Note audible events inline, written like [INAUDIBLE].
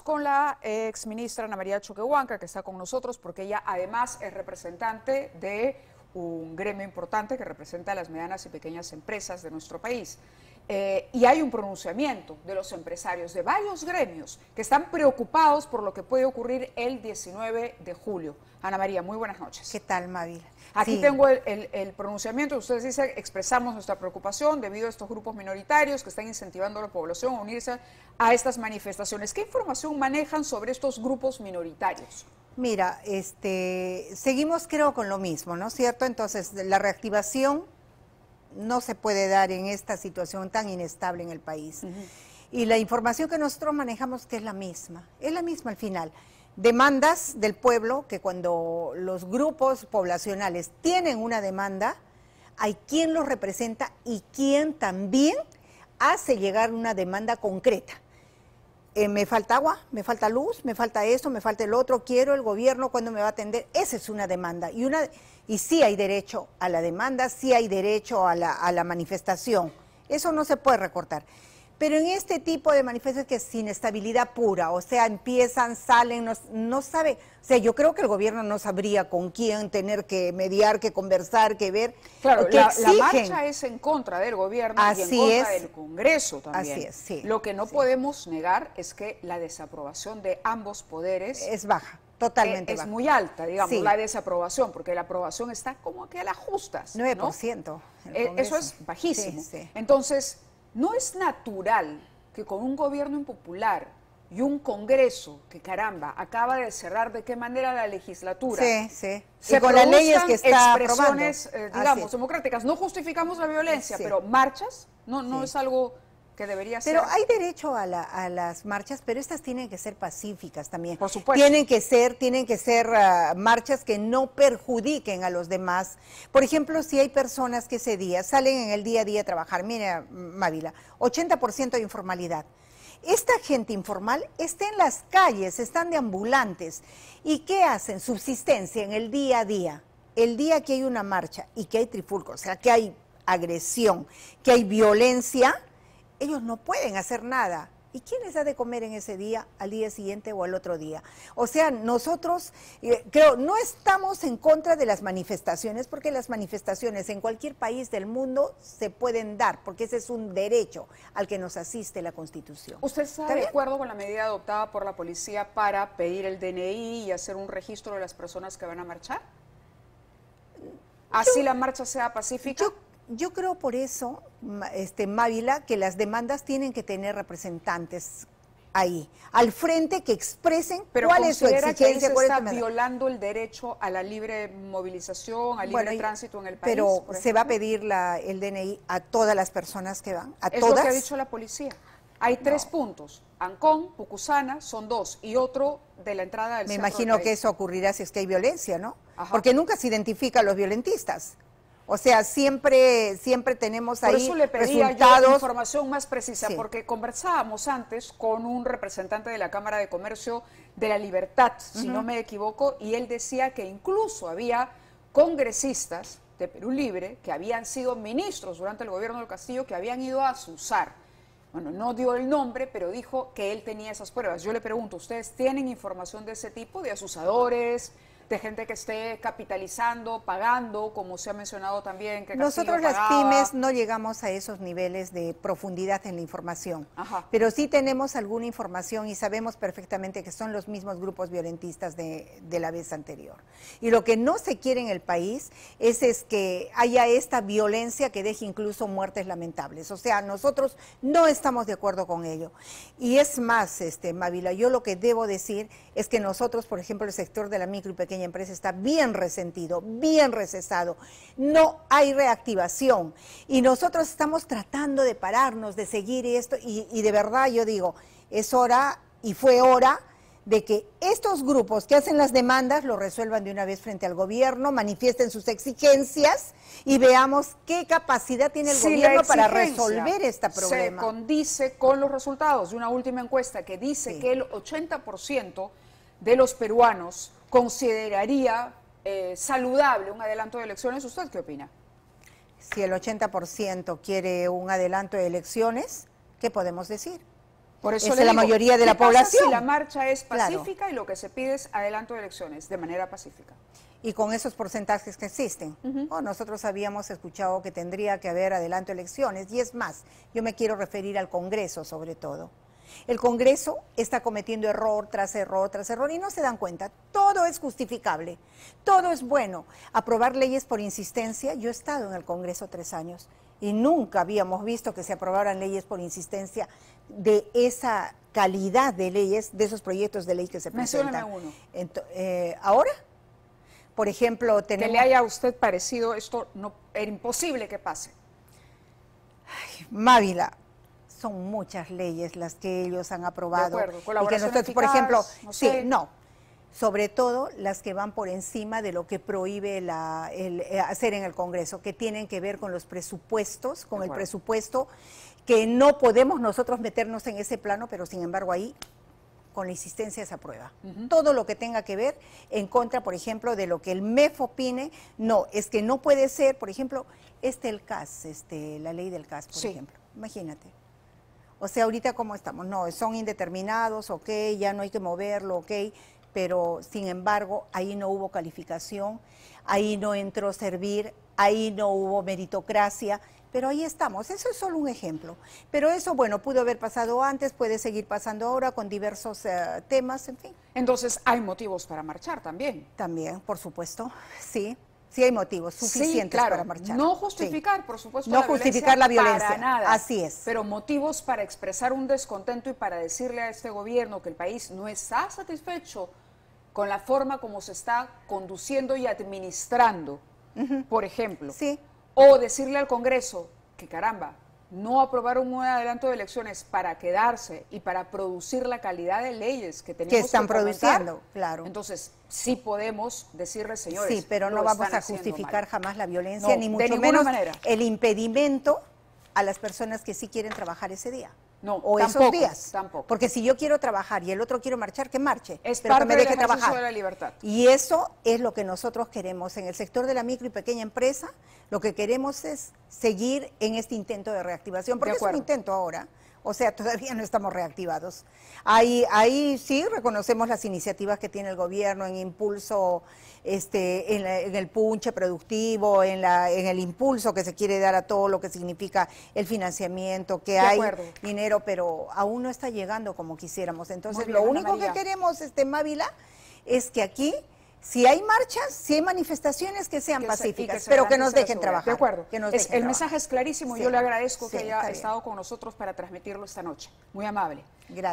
con la ex ministra Ana María Choquehuanca, que está con nosotros, porque ella además es representante de un gremio importante que representa a las medianas y pequeñas empresas de nuestro país. Eh, y hay un pronunciamiento de los empresarios de varios gremios que están preocupados por lo que puede ocurrir el 19 de julio. Ana María, muy buenas noches. ¿Qué tal, Mavila? Aquí tengo el, pronunciamiento. Ustedes dicen, expresamos nuestra preocupación debido a estos grupos minoritarios que están incentivando a la población a unirse a estas manifestaciones. ¿Qué información manejan sobre estos grupos minoritarios? Mira, este, seguimos creo con lo mismo, ¿no es cierto? Entonces, la reactivación no se puede dar en esta situación tan inestable en el país. Y la información que nosotros manejamos que es la misma, es la misma al final. Demandas del pueblo, que cuando los grupos poblacionales tienen una demanda, hay quien los representa y quien también hace llegar una demanda concreta. Eh, me falta agua, me falta luz, me falta esto, me falta el otro, quiero el gobierno cuando me va a atender. Esa es una demanda. Y, una, y sí hay derecho a la demanda, sí hay derecho a la manifestación. Eso no se puede recortar. Pero en este tipo de manifestos que sin estabilidad pura, o sea, empiezan, salen, no, sabe, o sea, yo creo que el gobierno no sabría con quién tener que mediar, que conversar, que ver. Claro, que la, marcha es en contra del gobierno y en contra del Congreso también. Así es, Lo que no podemos negar es que la desaprobación de ambos poderes es baja. Totalmente. E, es, muy alta, digamos, la desaprobación, porque la aprobación está como que a las justas. 9%. E, eso es bajísimo. Entonces, no es natural que con un gobierno impopular y un Congreso que, caramba, acaba de cerrar de qué manera la legislatura. Sí, sí. Se y las leyes que expresiones, eh, digamos, democráticas. No justificamos la violencia, pero marchas no, no es algo pero hay derecho a, las marchas, pero estas tienen que ser pacíficas también. Por supuesto. Tienen que ser, tienen que ser ah, marchas que no perjudiquen a los demás. Por ejemplo, si hay personas que ese día salen en el día a día a trabajar, mira, Mávila, 80% de informalidad. Esta gente informal está en las calles, están de ambulantes. ¿Y qué hacen? Subsistencia en el día a día. El día que hay una marcha y que hay trifulco, o sea, que hay agresión, que hay violencia, ellos no pueden hacer nada. ¿Y quién les de comer en ese día, al día siguiente o al otro día? O sea, nosotros, eh, creo, no estamos en contra de las manifestaciones, porque las manifestaciones en cualquier país del mundo se pueden dar, porque ese es un derecho al que nos asiste la Constitución. ¿Usted está de acuerdo con la medida adoptada por la policía para pedir el DNI y hacer un registro de las personas que van a marchar? ¿Así la marcha sea pacífica? yo creo por eso, este, Mávila, que las demandas tienen que tener representantes ahí, al frente que expresen cuál es su exigencia. Pero se está violando el derecho a la libre movilización, al libre tránsito en el país. Pero se va a pedir el DNI a todas las personas que van, a es todas. lo que ha dicho la policía. Hay tres puntos. Ancón, Pucusana, son dos, y otro de la entrada del Me imagino que eso ocurrirá si es que hay violencia, ¿no? Porque nunca se identifica a los violentistas. O sea, siempre, siempre tenemos ahí Por eso le pedía resultados. información más precisa, porque conversábamos antes con un representante de la Cámara de Comercio de la Libertad, si no me equivoco, y él decía que incluso había congresistas de Perú Libre que habían sido ministros durante el gobierno del Castillo que habían ido a asusar bueno, no dio el nombre, pero dijo que él tenía esas pruebas. Yo le pregunto, ¿ustedes tienen información de ese tipo, de asusadores, de gente que esté capitalizando, pagando, como se ha mencionado también. que Nosotros las pymes no llegamos a esos niveles de profundidad en la información, pero sí tenemos alguna información y sabemos perfectamente que son los mismos grupos violentistas de, la vez anterior. Y lo que no se quiere en el país es, es que haya esta violencia que deje incluso muertes lamentables. O sea, nosotros no estamos de acuerdo con ello. Y es más, este, Mavila, yo lo que debo decir es que nosotros, por ejemplo, el sector de la micro y pequeña empresa está bien resentido, bien recesado. No hay reactivación. Y nosotros estamos tratando de pararnos, de seguir esto. Y, de verdad yo digo, es hora y fue hora de que estos grupos que hacen las demandas lo resuelvan de una vez frente al gobierno, manifiesten sus exigencias y veamos qué capacidad tiene el gobierno para resolver este problema. Se condice con los resultados de una última encuesta que dice que el 80% de los peruanos consideraría eh, saludable un adelanto de elecciones. ¿Usted qué opina? Si el 80% quiere un adelanto de elecciones, ¿qué podemos decir? Por eso es la mayoría de la población. Si la marcha es pacífica y lo que se pide es adelanto de elecciones de manera pacífica. Y con esos porcentajes que existen. Oh, nosotros habíamos escuchado que tendría que haber adelanto de elecciones. Y es más, yo me quiero referir al Congreso sobre todo. El Congreso está cometiendo error tras error tras error y no se dan cuenta. Todo es justificable, todo es bueno. Aprobar leyes por insistencia, yo he estado en el Congreso tres años y nunca habíamos visto que se aprobaran leyes por insistencia de esa calidad de leyes, de esos proyectos de ley que se presentan. Uno. Eh, ¿Ahora? Por ejemplo, tenemos... Que le haya a usted parecido esto no, era imposible que pase. Ay, Mávila, son muchas leyes las que ellos han aprobado. De acuerdo, y por ejemplo, no sí, no. Sobre todo las que van por encima de lo que prohíbe la, eh, hacer en el Congreso, que tienen que ver con los presupuestos, con el presupuesto, que no podemos nosotros meternos en ese plano, pero sin embargo ahí con la insistencia se aprueba. Todo lo que tenga que ver en contra, por ejemplo, de lo que el MEF opine, no, es que no puede ser, por ejemplo, este el CAS, este, la ley del CAS, por ejemplo. Imagínate. O sea, ahorita cómo estamos, no, son indeterminados, ok, ya no hay que moverlo, ok, pero sin embargo ahí no hubo calificación, ahí no entró servir, ahí no hubo meritocracia, pero ahí estamos, eso es solo un ejemplo. Pero eso, bueno, pudo haber pasado antes, puede seguir pasando ahora con diversos eh, temas, en fin. Entonces, hay motivos para marchar también. También, por supuesto, [LAUGHS] sí. Sí hay motivos suficientes para marchar. No justificar, por supuesto, no justificar la violencia. nada, Así es. Pero motivos para expresar un descontento y para decirle a este gobierno que el país no está satisfecho con la forma como se está conduciendo y administrando, por ejemplo. Sí. O decirle al Congreso que caramba, no aprobar un adelanto de elecciones para quedarse y para producir la calidad de leyes que tenemos que están que produciendo, claro. Entonces, sí podemos decirle, señores, sí, pero no vamos a justificar jamás la violencia ni mucho menos manera. el impedimento a las personas que sí quieren trabajar ese día. No, o tampoco, esos días. Porque si yo quiero trabajar y el otro quiero marchar, que marche. Es pero parte que me de la libertad. Y eso es lo que nosotros queremos. En el sector de la micro y pequeña empresa, lo que queremos es seguir en este intento de reactivación. Porque es un intento ahora. O sea, [LAUGHS] todavía no estamos reactivados. Ahí, ahí sí reconocemos las iniciativas que tiene el gobierno en impulso este, en, el punche productivo, en, la, en el impulso que se quiere dar a todo lo que significa el financiamiento, que hay dinero, pero aún no está llegando como quisiéramos. Entonces, lo único que queremos, este, Mávila, es que aquí si hay marchas, si hay manifestaciones que sean pacíficas, pero que nos dejen trabajar. De acuerdo. el mensaje es clarísimo. y Yo le agradezco que haya estado con nosotros para transmitirlo esta noche. Muy amable. Gracias.